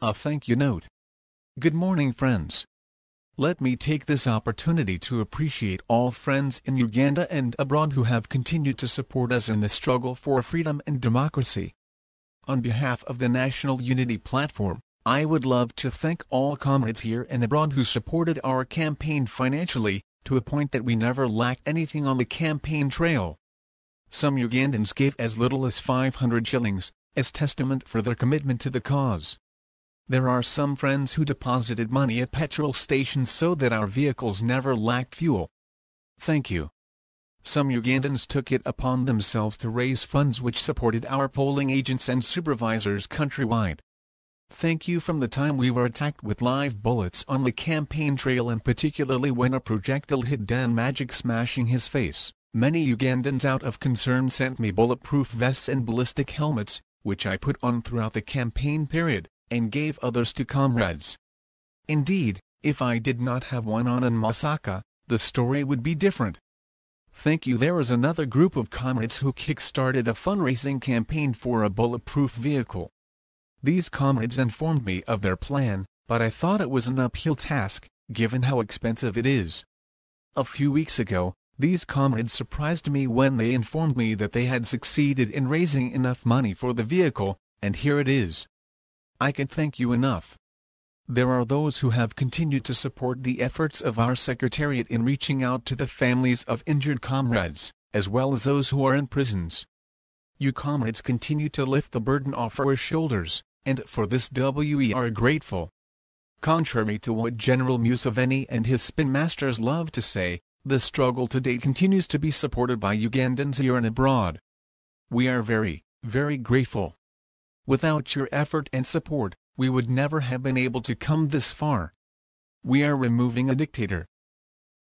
A thank you note. Good morning friends. Let me take this opportunity to appreciate all friends in Uganda and abroad who have continued to support us in the struggle for freedom and democracy. On behalf of the National Unity Platform, I would love to thank all comrades here and abroad who supported our campaign financially, to a point that we never lacked anything on the campaign trail. Some Ugandans gave as little as 500 shillings, as testament for their commitment to the cause. There are some friends who deposited money at petrol stations so that our vehicles never lacked fuel. Thank you. Some Ugandans took it upon themselves to raise funds which supported our polling agents and supervisors countrywide. Thank you from the time we were attacked with live bullets on the campaign trail and particularly when a projectile hit Dan Magic smashing his face. Many Ugandans out of concern sent me bulletproof vests and ballistic helmets, which I put on throughout the campaign period and gave others to comrades. Indeed, if I did not have one on in Masaka, the story would be different. Thank you there is another group of comrades who kick-started a fundraising campaign for a bulletproof vehicle. These comrades informed me of their plan, but I thought it was an uphill task, given how expensive it is. A few weeks ago, these comrades surprised me when they informed me that they had succeeded in raising enough money for the vehicle, and here it is. I can thank you enough. There are those who have continued to support the efforts of our Secretariat in reaching out to the families of injured comrades, as well as those who are in prisons. You comrades continue to lift the burden off our shoulders, and for this we are grateful. Contrary to what General Museveni and his spin masters love to say, the struggle to date continues to be supported by Ugandans here and abroad. We are very, very grateful, Without your effort and support, we would never have been able to come this far. We are removing a dictator,